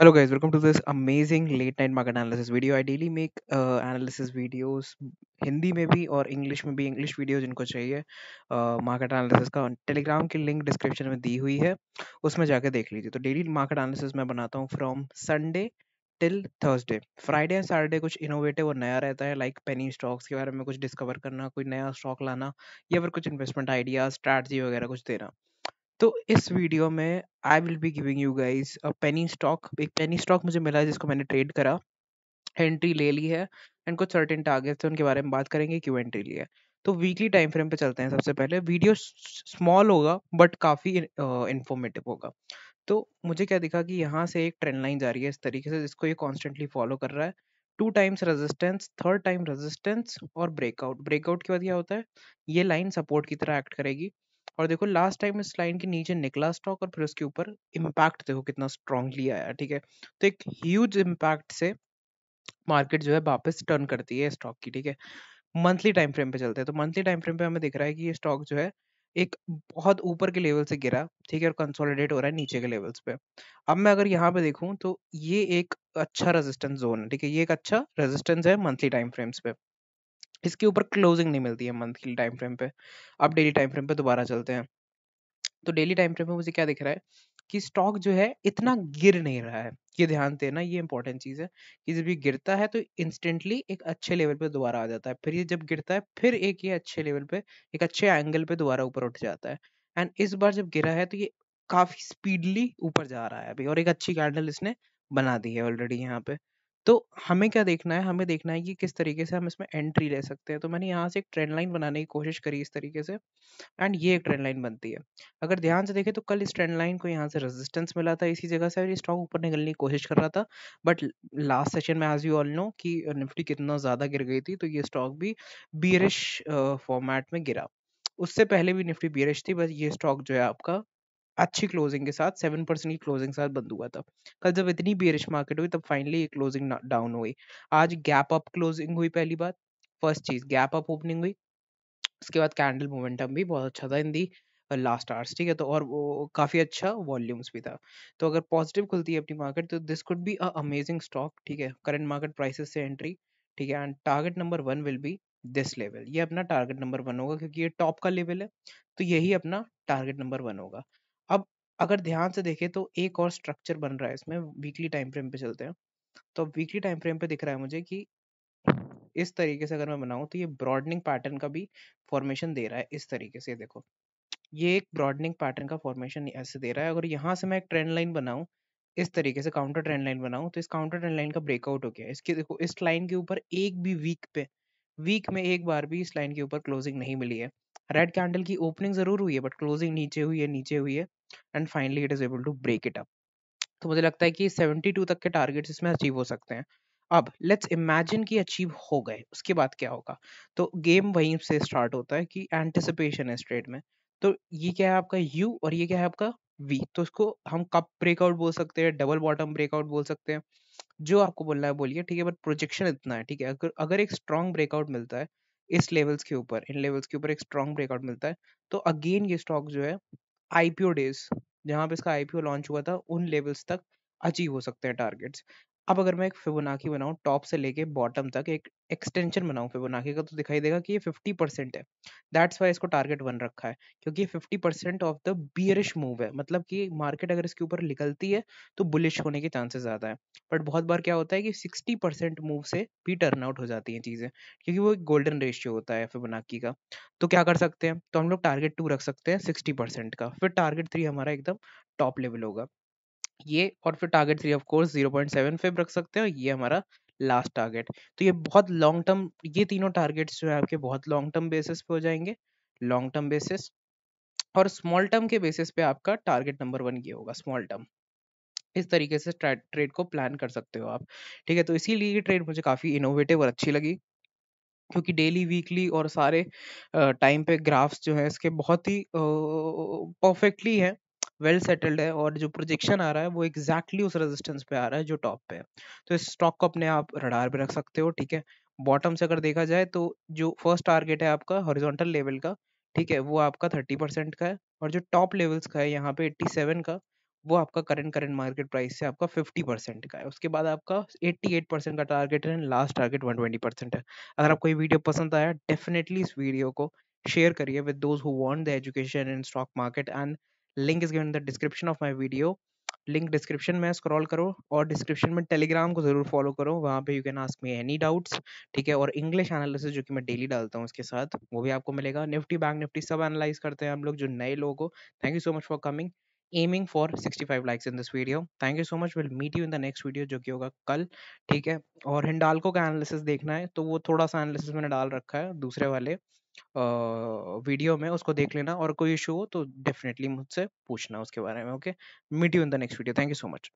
Hello guys, welcome to this amazing late night market analysis video. I daily make uh, analysis videos Hindi में भी और English में भी English video जिनको चाहिए मार्केट uh, एनालिसिस का टेलीग्राम की लिंक डिस्क्रिप्शन में दी हुई है उसमें जाके देख लीजिए तो डेली मार्केट एनालिसिस मैं बनाता हूँ from Sunday till Thursday Friday and Saturday कुछ इनोवेटिव और नया रहता है लाइक पेनी स्टॉक्स के बारे में कुछ डिस्कवर करना कोई नया स्टॉक लाना या फिर कुछ इन्वेस्टमेंट आइडिया स्ट्रैटी वगैरह कुछ देना तो इस वीडियो में I will be giving you guys a penny stock एक पेनी स्टॉक मुझे मिला जिसको मैंने ट्रेड करा एंट्री ले ली है एंड कुछ सर्टेन टारगेट्स उनके बारे में बात करेंगे क्यों एंट्री ली है तो वीकली टाइम फ्रेम पे चलते हैं सबसे पहले वीडियो स्मॉल होगा बट काफ़ी इन्फॉर्मेटिव होगा तो मुझे क्या दिखा कि यहाँ से एक ट्रेंड लाइन जा रही है इस तरीके से जिसको ये कॉन्स्टेंटली फॉलो कर रहा है two times resistance third time resistance और ब्रेकआउट ब्रेकआउट के बाद क्या होता है ये लाइन सपोर्ट की तरह एक्ट करेगी और देखो लास्ट टाइम इस लाइन के नीचे निकला स्टॉक और फिर उसके ऊपर इम्पैक्ट देखो कितना स्ट्रांगली आया ठीक है तो एक ह्यूज इम्पैक्ट से मार्केट जो है वापस टर्न करती है स्टॉक की ठीक है मंथली टाइम फ्रेम पे चलते हैं तो मंथली टाइम फ्रेम पे हमें दिख रहा है कि ये स्टॉक जो है एक बहुत ऊपर के लेवल से गिरा ठीक है और कंसोलिडेट हो रहा है नीचे के लेवल्स पे अब मैं अगर यहाँ पे देखूँ तो ये एक अच्छा रेजिस्टेंस जोन है ठीक है ये एक अच्छा रेजिस्टेंस है मंथली टाइम फ्रेम्स पे इसके ऊपर क्लोजिंग नहीं मिलती है मंथली टाइम फ्रेम पे अब डेली टाइम फ्रेम पे दोबारा चलते हैं तो डेली टाइम फ्रेम में मुझे क्या दिख रहा है कि स्टॉक जो है इतना गिर नहीं रहा है ये ध्यान देना ये इंपॉर्टेंट चीज़ है कि जब ये गिरता है तो इंस्टेंटली एक अच्छे लेवल पे दोबारा आ जाता है फिर ये जब गिरता है फिर एक ये अच्छे लेवल पे एक अच्छे एंगल पे दोबारा ऊपर उठ जाता है एंड इस बार जब गिरा है तो ये काफ़ी स्पीडली ऊपर जा रहा है अभी और एक अच्छी कैंडल इसने बना दी है ऑलरेडी यहाँ पे तो हमें क्या देखना है, हमें देखना है कि किस तरीके से हम इसमें एंट्री ले सकते हैं। तो मैंने यहाँ से एक ट्रेंड लाइन बनाने की कोशिश करी इस तरीके से एंड ये एक ट्रेंड लाइन बनती है। अगर ध्यान से देखें तो कल इस ट्रेंड लाइन को यहाँ से रेजिस्टेंस मिला था इसी जगह से अभी स्टॉक ऊपर निकलने की कोशिश कर रहा था। बट लास्ट सेशन में एज़ यू ऑल नो कि निफ्टी कितना ज़्यादा गिर गई थी तो ये स्टॉक भी बियरिश फॉर्मेट में गिरा। उससे पहले भी निफ्टी बियरिश थी बस ये स्टॉक जो है आपका अच्छी क्लोजिंग के साथ सेवन परसेंट की क्लोजिंग के साथ बंद हुआ था कल जब इतनी बेरिश मार्केट हुई तब फाइनली ये क्लोजिंग डाउन हुई आज गैप अप क्लोजिंग हुई पहली बार फर्स्ट चीज गैप अप ओपनिंग हुई उसके बाद कैंडल मोमेंटम भी बहुत अच्छा था इन दी लास्ट आर्स ठीक है तो और वो काफ़ी अच्छा वॉल्यूम्स भी था तो अगर पॉजिटिव खुलती है अपनी मार्केट तो this could be a amazing stock ठीक है करंट मार्केट प्राइसेस से एंट्री ठीक है and target number one will be this level ये अपना टारगेट नंबर वन होगा क्योंकि ये टॉप का लेवल है तो यही अपना टारगेट नंबर वन होगा अब अगर ध्यान से देखें तो एक और स्ट्रक्चर बन रहा है इसमें वीकली टाइम फ्रेम पे चलते हैं तो अब वीकली टाइम फ्रेम पे दिख रहा है मुझे कि इस तरीके से अगर मैं बनाऊँ तो ये ब्रॉडनिंग पैटर्न का भी फॉर्मेशन दे रहा है इस तरीके से देखो ये एक ब्रॉडनिंग पैटर्न का फॉर्मेशन ऐसे दे रहा है अगर यहाँ से मैं एक ट्रेंड लाइन बनाऊँ इस तरीके से काउंटर ट्रेंड लाइन बनाऊँ तो इस काउंटर ट्रेंड लाइन का ब्रेकआउट हो गया इसके देखो इस लाइन के ऊपर एक भी वीक पे वीक में एक बार भी इस लाइन के ऊपर क्लोजिंग नहीं मिली है रेड कैंडल की ओपनिंग जरूर हुई है बट क्लोजिंग नीचे हुई है नीचे हुई है and finally it is able to break it up तो मुझे लगता है कि 72 तक के टारगेट्स इसमें अचीव हो सकते हैं अब लेट्स इमेजिन कि अचीव हो गए उसके बाद क्या होगा तो गेम वहीं से स्टार्ट होता है कि एंटिसिपेशन है स्ट्रेट में तो ये क्या है आपका यू और ये क्या है आपका वी तो इसको हम कप ब्रेकआउट बोल सकते हैं डबल बॉटम ब्रेकआउट बोल सकते हैं जो आपको बोलना है बोलिए ठीक है बट प्रोजेक्शन इतना है ठीक है अगर अगर एक स्ट्रॉन्ग ब्रेकआउट मिलता है इस लेवल्स के ऊपर इन लेवल्स के ऊपर एक स्ट्रॉन्ग ब्रेकआउट मिलता है तो अगेन ये स्टॉक जो है आईपीओ डेज जहां पे इसका आईपीओ लॉन्च हुआ था उन लेवल्स तक अचीव हो सकते हैं टारगेट्स अब अगर मैं एक फिबोनाकी बनाऊँ टॉप से लेके बॉटम तक एक एक्सटेंशन बनाऊँ फिबोनाकी का तो दिखाई देगा कि ये 50 परसेंट है दैट्स वाई इसको टारगेट वन रखा है क्योंकि ये 50 percent of the bearish move है मतलब कि मार्केट अगर इसके ऊपर निकलती है तो बुलिश होने के चांसेस ज़्यादा है बट बहुत बार क्या होता है कि सिक्सटी परसेंट मूव से भी टर्न आउट हो जाती हैं चीज़ें क्योंकि वो एक गोल्डन रेशियो होता है फिबोनाकी का तो क्या कर सकते हैं तो हम लोग टारगेट टू रख सकते हैं सिक्सटी का फिर टारगेट थ्री हमारा एकदम टॉप लेवल होगा ये और फिर target three of course zero point seven five रख सकते हैं ये हमारा लास्ट टारगेट तो ये बहुत लॉन्ग टर्म ये तीनों टारगेट्स जो है आपके बहुत लॉन्ग टर्म बेसिस पे हो जाएंगे लॉन्ग टर्म बेसिस और स्मॉल टर्म के बेसिस पे आपका टारगेट नंबर वन ये होगा स्मॉल टर्म इस तरीके से ट्रेड को प्लान कर सकते हो आप ठीक है तो इसीलिए ये ट्रेड मुझे काफ़ी इनोवेटिव और अच्छी लगी क्योंकि डेली वीकली और सारे टाइम पे ग्राफ्स जो हैं इसके बहुत ही परफेक्टली हैं वेल सेटल्ड है और जो प्रोजेक्शन आ रहा है वो एग्जैक्टली exactly उस रेजिस्टेंस पे आ रहा है जो टॉप पे है तो इस स्टॉक को अपने आप रडार पे रख सकते हो ठीक है बॉटम से अगर देखा जाए तो जो फर्स्ट टारगेट है आपका हॉरिजॉन्टल लेवल का ठीक है वो आपका थर्टी परसेंट का है और जो टॉप लेवल्स का है यहाँ पे एट्टी सेवन का वो आपका करंट करंट मार्केट प्राइस से आपका फिफ्टी परसेंट का है उसके बाद आपका एट्टी एट परसेंट का टारगेट है last target one twenty percent है अगर आपको ये वीडियो पसंद आया डेफिनेटली इस वीडियो को शेयर करिए with those who want the education in stock market and link is given the description of my video link description में स्क्रॉल करो और डिस्क्रिप्शन में टेलीग्राम को जरूर फॉलो करो वहाँ पे you can ask me any doubts ठीक है और इंग्लिश एनालिसिस जो कि मैं डेली डालता हूँ उसके साथ वो भी आपको मिलेगा निफ्टी बैंक निफ्टी सब एनालाइज करते हैं हम लोग जो नए लोग हो thank you so much for coming aiming for sixty five likes in this video thank you so much will meet you in the next video जो कि होगा कल ठीक है और हिंडालको का एनालिसिस देखना है तो वो थोड़ा सा एनालिसिस मैंने डाल रखा है दूसरे वाले वीडियो में उसको देख लेना और कोई इशू हो तो डेफिनेटली मुझसे पूछना उसके बारे में okay meet you in the next video thank you so much